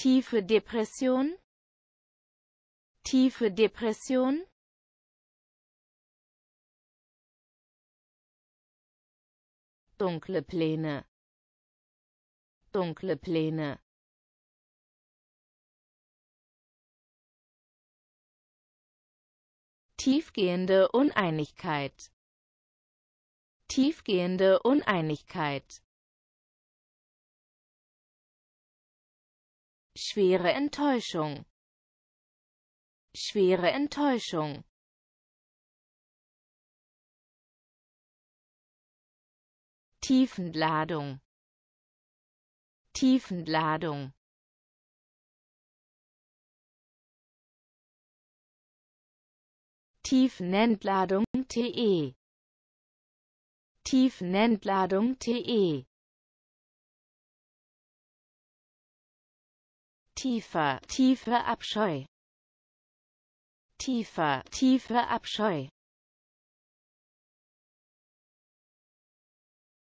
tiefe Depression, tiefe Depression, dunkle Pläne, dunkle Pläne. Tiefgehende Uneinigkeit. Tiefgehende Uneinigkeit. schwere Enttäuschung, schwere Enttäuschung. Tiefenladung, Tiefenladung. Tiefenentladung TE Tiefenentladung TE tiefer, tiefe Abscheu, tiefer, tiefe Abscheu.